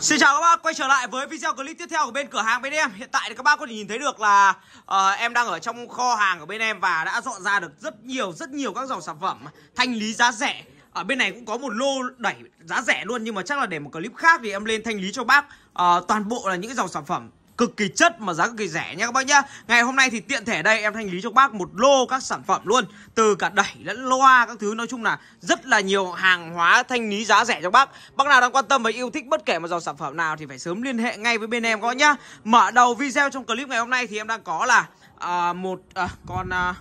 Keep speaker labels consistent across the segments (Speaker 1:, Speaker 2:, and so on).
Speaker 1: Xin chào các bác, quay trở lại với video clip tiếp theo của bên cửa hàng bên em Hiện tại thì các bác có thể nhìn thấy được là uh, em đang ở trong kho hàng của bên em Và đã dọn ra được rất nhiều, rất nhiều các dòng sản phẩm thanh lý giá rẻ Ở bên này cũng có một lô đẩy giá rẻ luôn Nhưng mà chắc là để một clip khác thì em lên thanh lý cho bác uh, Toàn bộ là những dòng sản phẩm cực kỳ chất mà giá cực kỳ rẻ nha các bác nhá. Ngày hôm nay thì tiện thể đây em thanh lý cho các bác một lô các sản phẩm luôn, từ cả đẩy lẫn loa các thứ nói chung là rất là nhiều hàng hóa thanh lý giá rẻ cho các bác. Bác nào đang quan tâm và yêu thích bất kể một dòng sản phẩm nào thì phải sớm liên hệ ngay với bên em các bác nhá. Mở đầu video trong clip ngày hôm nay thì em đang có là à, một à, con à,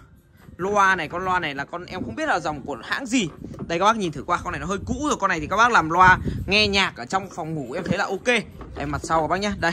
Speaker 1: loa này con loa này là con em không biết là dòng của hãng gì đây các bác nhìn thử qua con này nó hơi cũ rồi con này thì các bác làm loa nghe nhạc ở trong phòng ngủ em thấy là ok đây mặt sau các bác nhá đây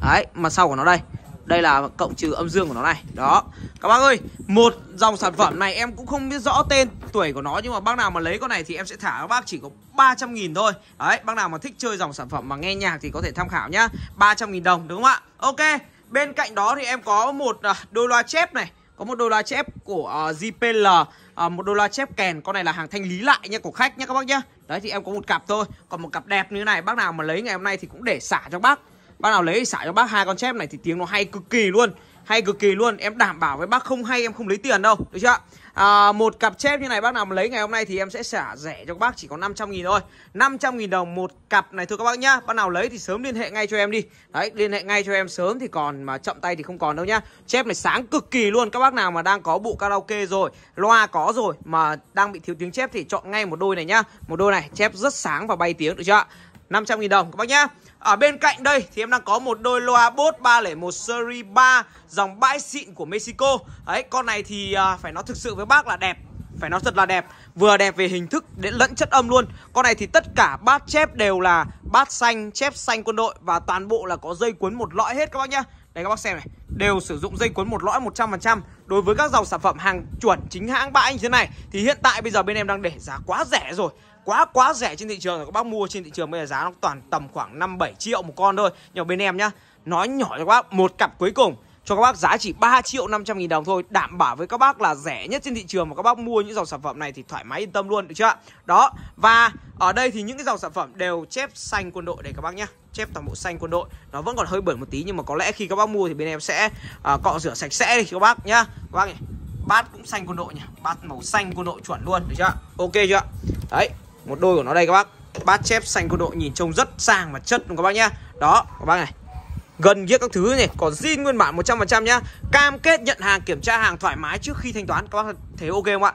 Speaker 1: đấy mặt sau của nó đây đây là cộng trừ âm dương của nó này đó các bác ơi một dòng sản phẩm này em cũng không biết rõ tên tuổi của nó nhưng mà bác nào mà lấy con này thì em sẽ thả các bác chỉ có 300 nghìn thôi đấy bác nào mà thích chơi dòng sản phẩm mà nghe nhạc thì có thể tham khảo nhá 300 nghìn đồng đúng không ạ ok bên cạnh đó thì em có một à, đôi loa chép này có một đôi loa chép của JPL à, uh, à, một đôi loa chép kèn con này là hàng thanh lý lại nha của khách nha các bác nhá đấy thì em có một cặp thôi còn một cặp đẹp như thế này bác nào mà lấy ngày hôm nay thì cũng để xả cho bác Bác nào lấy xả cho bác hai con chép này thì tiếng nó hay cực kỳ luôn hay cực kỳ luôn em đảm bảo với bác không hay em không lấy tiền đâu được chưa à, một cặp chép như này bác nào mà lấy ngày hôm nay thì em sẽ xả rẻ cho bác chỉ có 500 nghìn thôi 500 nghìn đồng một cặp này thôi các bác nhá bác nào lấy thì sớm liên hệ ngay cho em đi đấy liên hệ ngay cho em sớm thì còn mà chậm tay thì không còn đâu nhá chép này sáng cực kỳ luôn các bác nào mà đang có bộ karaoke rồi loa có rồi mà đang bị thiếu tiếng chép thì chọn ngay một đôi này nhá một đôi này chép rất sáng và bay tiếng được chưa 500 000 đồng các bác nhá. Ở bên cạnh đây thì em đang có một đôi loa Bose 301 Series 3 dòng bãi xịn của Mexico. Đấy, con này thì à, phải nói thực sự với bác là đẹp phải nói thật là đẹp vừa đẹp về hình thức đến lẫn chất âm luôn con này thì tất cả bát chép đều là bát xanh chép xanh quân đội và toàn bộ là có dây cuốn một lõi hết các bác nhá đây các bác xem này đều sử dụng dây cuốn một lõi 100% đối với các dòng sản phẩm hàng chuẩn chính hãng bãi như thế này thì hiện tại bây giờ bên em đang để giá quá rẻ rồi quá quá rẻ trên thị trường rồi các bác mua trên thị trường bây giờ giá nó toàn tầm khoảng 5 7 triệu một con thôi. Nhưng bên em nhá, nói nhỏ cho các bác một cặp cuối cùng cho các bác giá chỉ 3 triệu 500 nghìn đồng thôi Đảm bảo với các bác là rẻ nhất trên thị trường Và các bác mua những dòng sản phẩm này thì thoải mái yên tâm luôn được chưa Đó và ở đây thì những cái dòng sản phẩm đều chép xanh quân đội đây các bác nhé chép toàn bộ xanh quân đội nó vẫn còn hơi bẩn một tí nhưng mà có lẽ khi các bác mua thì bên em sẽ uh, cọ rửa sạch sẽ đi các bác nhá các bác này bát cũng xanh quân đội nhỉ bát màu xanh quân đội chuẩn luôn được chưa ok chưa đấy một đôi của nó đây các bác bát chép xanh quân đội nhìn trông rất sang và chất luôn các bác nhá đó các bác này gần như các thứ này còn zin nguyên bản 100% nhá cam kết nhận hàng kiểm tra hàng thoải mái trước khi thanh toán các bác thấy ok không ạ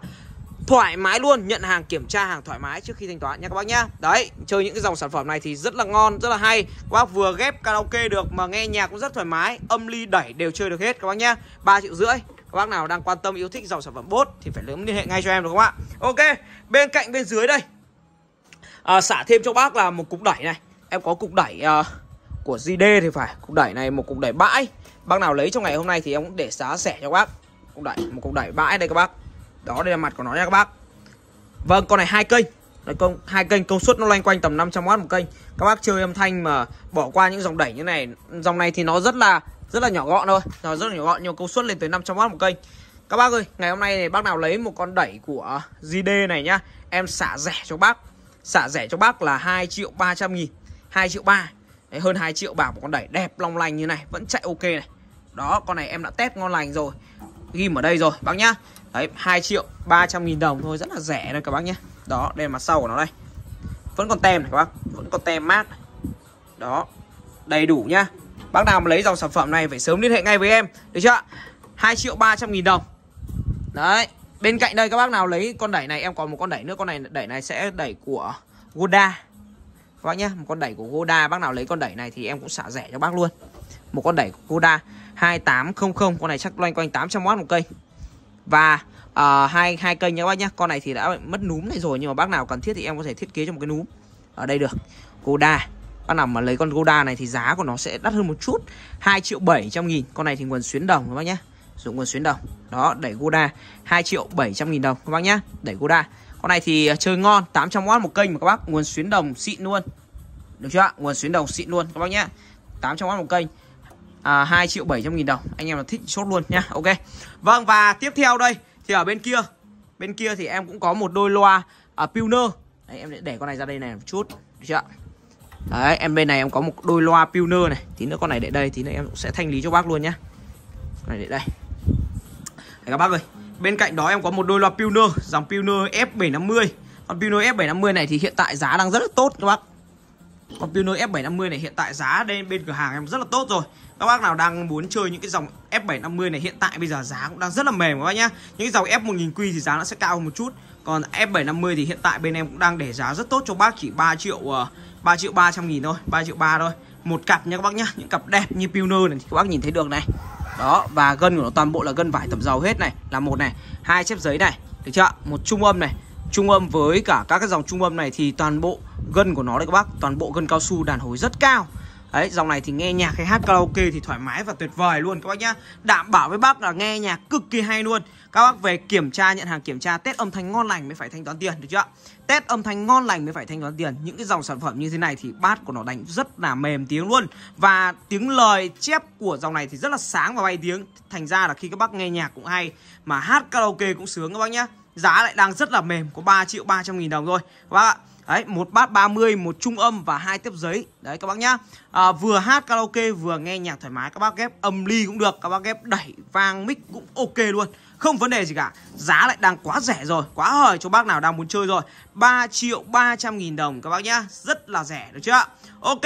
Speaker 1: thoải mái luôn nhận hàng kiểm tra hàng thoải mái trước khi thanh toán nha các bác nhá đấy chơi những cái dòng sản phẩm này thì rất là ngon rất là hay các bác vừa ghép karaoke được mà nghe nhạc cũng rất thoải mái âm ly đẩy đều chơi được hết các bác nhá ba triệu rưỡi các bác nào đang quan tâm yêu thích dòng sản phẩm bốt thì phải liên hệ ngay cho em được không ạ ok bên cạnh bên dưới đây à, xả thêm cho bác là một cục đẩy này em có cục đẩy uh, của jd thì phải cục đẩy này một cục đẩy bãi bác nào lấy trong ngày hôm nay thì em cũng để giá rẻ cho các bác cục đẩy một cục đẩy bãi đây các bác đó đây là mặt của nó nha các bác vâng con này hai cây là công hai kênh công suất nó loanh quanh tầm 500W một kênh các bác chơi âm thanh mà bỏ qua những dòng đẩy như này dòng này thì nó rất là rất là nhỏ gọn thôi nó rất là nhỏ gọn nhưng công suất lên tới 500W một kênh các bác ơi ngày hôm nay thì bác nào lấy một con đẩy của jd này nhá em xả rẻ cho bác xả rẻ cho bác là 2 triệu 300 nghìn 2 triệu 3 Đấy, hơn 2 triệu bảo một con đẩy đẹp long lành như này vẫn chạy ok này đó con này em đã test ngon lành rồi ghim ở đây rồi bác nhá đấy 2 triệu 300 nghìn đồng thôi rất là rẻ đây các bác nhé đó đây là mặt sau của nó đây vẫn còn tem này các bác vẫn còn tem mát đó đầy đủ nhá bác nào mà lấy dòng sản phẩm này phải sớm liên hệ ngay với em được chưa 2 triệu 300 nghìn đồng đấy bên cạnh đây các bác nào lấy con đẩy này em còn một con đẩy nữa con này đẩy này sẽ đẩy của Goda các bác nhé một con đẩy của Goda bác nào lấy con đẩy này thì em cũng xả rẻ cho bác luôn một con đẩy của Goda 2800 con này chắc loanh quanh 800W một cây và uh, hai hai cây nhé các bác nhé con này thì đã mất núm này rồi nhưng mà bác nào cần thiết thì em có thể thiết kế cho một cái núm ở đây được Goda bác nào mà lấy con Goda này thì giá của nó sẽ đắt hơn một chút 2 triệu 700 nghìn con này thì nguồn xuyến đồng các bác nhé dụng nguồn xuyến đồng đó đẩy Goda 2 triệu 700 nghìn đồng các bác nhé đẩy Goda con này thì ờ, chơi ngon 800W một kênh mà các bác nguồn xuyến đồng xịn luôn được chưa ạ nguồn xuyến đồng xịn luôn các bác nhé 800W một kênh à, 2 triệu 700 nghìn đồng anh em là thích chốt luôn nhá Ok vâng và tiếp theo đây thì ở bên kia bên kia thì em cũng có một đôi loa à, Pioneer Đấy, em để con này ra đây này một chút được chưa ạ Đấy, em bên này em có một đôi loa Pioneer này Tí nữa con này để đây, tí nữa em cũng sẽ thanh lý cho bác luôn nhá Con này để đây Đấy các bác ơi, Bên cạnh đó em có một đôi loa Pioneer, dòng Pioneer F750. Con Pioneer F750 này thì hiện tại giá đang rất là tốt các bác. Con Pioneer F750 này hiện tại giá đây bên cửa hàng em rất là tốt rồi. Các bác nào đang muốn chơi những cái dòng F750 này hiện tại bây giờ giá cũng đang rất là mềm các bác nhá. Những cái dòng F1000Q thì giá nó sẽ cao hơn một chút. Còn F750 thì hiện tại bên em cũng đang để giá rất tốt cho bác chỉ 3 triệu uh, ờ, 3 triệu 300 nghìn thôi, 3 triệu 3 thôi. Một cặp nha các bác nhá, những cặp đẹp như Pioneer này các bác nhìn thấy được này đó và gân của nó toàn bộ là gân vải tẩm dầu hết này là một này hai chép giấy này được chưa một trung âm này trung âm với cả các cái dòng trung âm này thì toàn bộ gân của nó đấy các bác toàn bộ gân cao su đàn hồi rất cao Đấy, dòng này thì nghe nhạc hay hát karaoke thì thoải mái và tuyệt vời luôn các bác nhá. Đảm bảo với bác là nghe nhạc cực kỳ hay luôn. Các bác về kiểm tra nhận hàng kiểm tra Tết âm thanh ngon lành mới phải thanh toán tiền được chưa? Test âm thanh ngon lành mới phải thanh toán tiền Những cái dòng sản phẩm như thế này thì bass của nó đánh rất là mềm tiếng luôn Và tiếng lời chép của dòng này thì rất là sáng và bay tiếng Thành ra là khi các bác nghe nhạc cũng hay Mà hát karaoke cũng sướng các bác nhá Giá lại đang rất là mềm Có 3 triệu 300 nghìn đồng thôi Các bác ạ Đấy, một bát 30, một trung âm và hai tiếp giấy. Đấy các bác nhá. À, vừa hát karaoke vừa nghe nhạc thoải mái các bác ghép âm ly cũng được, các bác ghép đẩy vang mic cũng ok luôn. Không vấn đề gì cả. Giá lại đang quá rẻ rồi, quá hời cho bác nào đang muốn chơi rồi. 3 triệu 300 nghìn đồng các bác nhá. Rất là rẻ được chưa? Ok.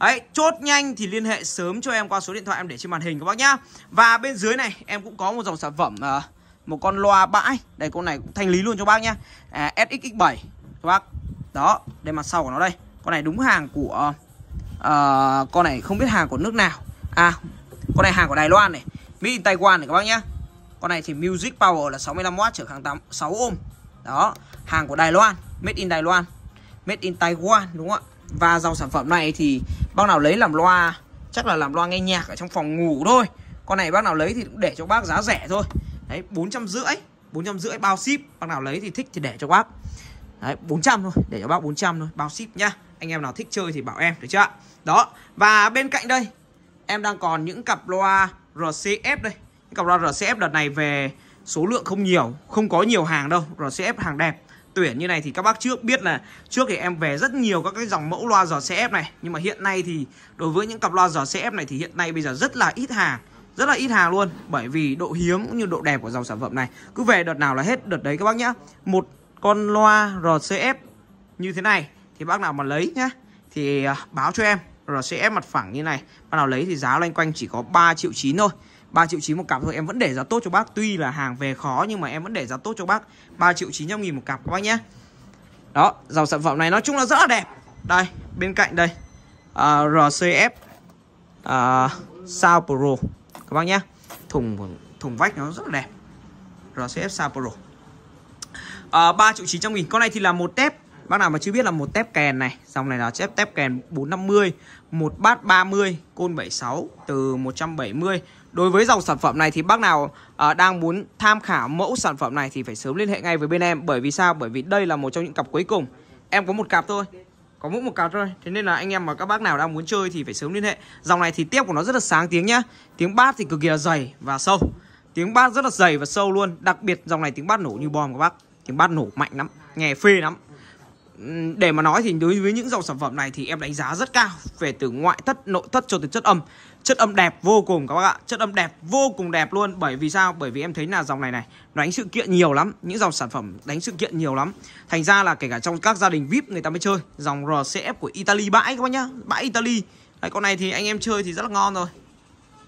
Speaker 1: Đấy, chốt nhanh thì liên hệ sớm cho em qua số điện thoại em để trên màn hình các bác nhá. Và bên dưới này em cũng có một dòng sản phẩm à, một con loa bãi. Đây con này cũng thanh lý luôn cho bác nhá. À, SXX7 các bác đó đây mặt sau của nó đây con này đúng hàng của uh, con này không biết hàng của nước nào à con này hàng của Đài Loan này Mỹ in Taiwan này các bác nhé con này thì Music Power là 65W trở kháng 8 6 ohm đó hàng của Đài Loan made in Đài Loan made in Taiwan đúng không ạ và dòng sản phẩm này thì bác nào lấy làm loa chắc là làm loa nghe nhạc ở trong phòng ngủ thôi con này bác nào lấy thì cũng để cho bác giá rẻ thôi đấy bốn trăm rưỡi bốn trăm rưỡi bao ship bác nào lấy thì thích thì để cho bác Đấy, 400 thôi, để cho bác 400 thôi, bao ship nhá. Anh em nào thích chơi thì bảo em được chưa ạ? Đó. Và bên cạnh đây em đang còn những cặp loa RCF đây. Những cặp loa RCF đợt này về số lượng không nhiều, không có nhiều hàng đâu, RCF hàng đẹp. Tuyển như này thì các bác trước biết là trước thì em về rất nhiều các cái dòng mẫu loa RCF này, nhưng mà hiện nay thì đối với những cặp loa RCF này thì hiện nay bây giờ rất là ít hàng rất là ít hàng luôn bởi vì độ hiếm cũng như độ đẹp của dòng sản phẩm này cứ về đợt nào là hết đợt đấy các bác nhá một con loa RCF như thế này thì bác nào mà lấy nhá thì à, báo cho em RCF mặt phẳng như này bác nào lấy thì giá loanh quanh chỉ có 3 triệu chín thôi 3 triệu chín một cặp thôi em vẫn để giá tốt cho bác tuy là hàng về khó nhưng mà em vẫn để giá tốt cho bác 3 triệu chín trăm nghìn một cặp các bác nhé đó dòng sản phẩm này nói chung là rất là đẹp đây bên cạnh đây uh, à, RCF uh, à, Sao Pro các bác nhé thùng thùng vách nó rất là đẹp RCF Sao Pro Ờ, ba triệu chín trăm nghìn con này thì là một tép bác nào mà chưa biết là một tép kèn này dòng này là chép tép kèn 450 một bát 30 côn 76 từ 170 đối với dòng sản phẩm này thì bác nào à, đang muốn tham khảo mẫu sản phẩm này thì phải sớm liên hệ ngay với bên em bởi vì sao bởi vì đây là một trong những cặp cuối cùng em có một cặp thôi có mỗi một cặp thôi thế nên là anh em mà các bác nào đang muốn chơi thì phải sớm liên hệ dòng này thì tiếp của nó rất là sáng tiếng nhá tiếng bát thì cực kỳ là dày và sâu tiếng bát rất là dày và sâu luôn đặc biệt dòng này tiếng bát nổ như bom các bác tiếng bát nổ mạnh lắm nghe phê lắm để mà nói thì đối với những dòng sản phẩm này thì em đánh giá rất cao về từ ngoại thất nội thất cho tới chất âm chất âm đẹp vô cùng các bác ạ chất âm đẹp vô cùng đẹp luôn bởi vì sao bởi vì em thấy là dòng này này nó đánh sự kiện nhiều lắm những dòng sản phẩm đánh sự kiện nhiều lắm thành ra là kể cả trong các gia đình vip người ta mới chơi dòng rcf của italy bãi các bác nhá bãi italy Đấy, con này thì anh em chơi thì rất là ngon rồi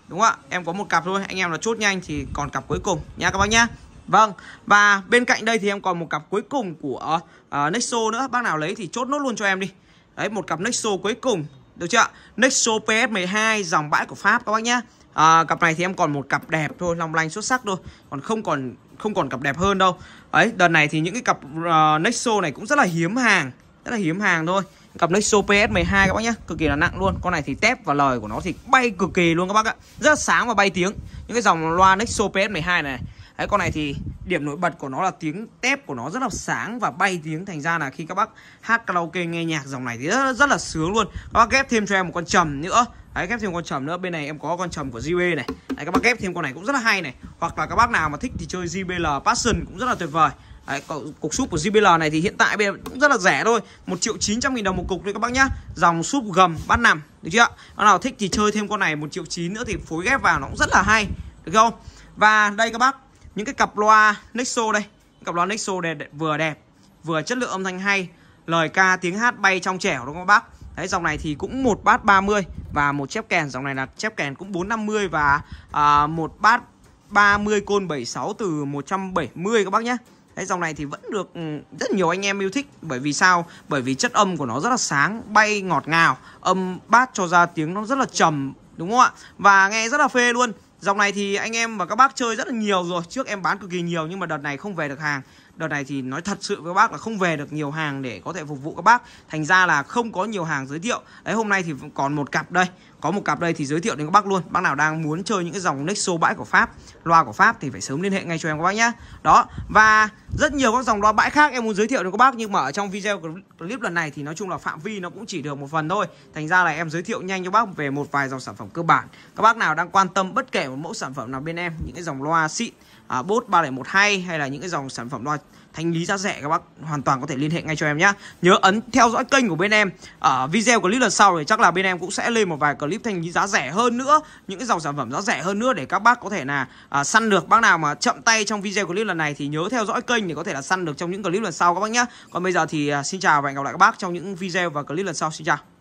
Speaker 1: đúng không ạ em có một cặp thôi anh em là chốt nhanh thì còn cặp cuối cùng nha các bác nhá Vâng, và bên cạnh đây thì em còn một cặp cuối cùng của uh, Nexo nữa. Bác nào lấy thì chốt nốt luôn cho em đi. Đấy, một cặp Nexo cuối cùng. Được chưa? Nexo PS12 dòng bãi của Pháp các bác nhé À, ờ, cặp này thì em còn một cặp đẹp thôi, long lanh xuất sắc thôi. Còn không còn không còn cặp đẹp hơn đâu. Đấy, đợt này thì những cái cặp uh, Nexo này cũng rất là hiếm hàng, rất là hiếm hàng thôi. Cặp Nexo PS12 các bác nhé cực kỳ là nặng luôn. Con này thì tép và lời của nó thì bay cực kỳ luôn các bác ạ. Rất sáng và bay tiếng. Những cái dòng loa Nexo PS12 này Đấy, con này thì điểm nổi bật của nó là tiếng tép của nó rất là sáng và bay tiếng thành ra là khi các bác hát karaoke nghe nhạc dòng này thì rất, rất là sướng luôn các bác ghép thêm cho em một con trầm nữa đấy ghép thêm con trầm nữa bên này em có con trầm của JB này đấy, các bác ghép thêm con này cũng rất là hay này hoặc là các bác nào mà thích thì chơi JBL Passion cũng rất là tuyệt vời Đấy, cục súp của JBL này thì hiện tại bây giờ cũng rất là rẻ thôi 1 triệu 900 nghìn đồng một cục thôi các bác nhá Dòng súp gầm bát nằm Được chưa Con nào thích thì chơi thêm con này 1 triệu 9 nữa thì phối ghép vào nó cũng rất là hay Được không Và đây các bác những cái cặp loa Nexo đây cặp loa Nexo đẹp vừa đẹp vừa chất lượng âm thanh hay lời ca tiếng hát bay trong trẻo đúng không bác Đấy dòng này thì cũng một bát 30 và một chép kèn dòng này là chép kèn cũng 450 và à, một bát 30 côn 76 từ 170 các bác nhé Đấy, dòng này thì vẫn được ừ, rất nhiều anh em yêu thích bởi vì sao bởi vì chất âm của nó rất là sáng bay ngọt ngào âm bass cho ra tiếng nó rất là trầm đúng không ạ và nghe rất là phê luôn Dòng này thì anh em và các bác chơi rất là nhiều rồi Trước em bán cực kỳ nhiều nhưng mà đợt này không về được hàng đợt này thì nói thật sự với các bác là không về được nhiều hàng để có thể phục vụ các bác thành ra là không có nhiều hàng giới thiệu đấy hôm nay thì còn một cặp đây có một cặp đây thì giới thiệu đến các bác luôn bác nào đang muốn chơi những cái dòng Nexo bãi của Pháp loa của Pháp thì phải sớm liên hệ ngay cho em các bác nhé đó và rất nhiều các dòng loa bãi khác em muốn giới thiệu đến các bác nhưng mà ở trong video clip lần này thì nói chung là phạm vi nó cũng chỉ được một phần thôi thành ra là em giới thiệu nhanh cho bác về một vài dòng sản phẩm cơ bản các bác nào đang quan tâm bất kể một mẫu sản phẩm nào bên em những cái dòng loa xịn à, bốt 3012 hay là những cái dòng sản phẩm loa thanh lý giá rẻ các bác hoàn toàn có thể liên hệ ngay cho em nhé nhớ ấn theo dõi kênh của bên em ở à, video clip lần sau thì chắc là bên em cũng sẽ lên một vài clip thanh lý giá rẻ hơn nữa những cái dòng sản phẩm giá rẻ hơn nữa để các bác có thể là à, săn được bác nào mà chậm tay trong video clip lần này thì nhớ theo dõi kênh để có thể là săn được trong những clip lần sau các bác nhé còn bây giờ thì à, xin chào và hẹn gặp lại các bác trong những video và clip lần sau xin chào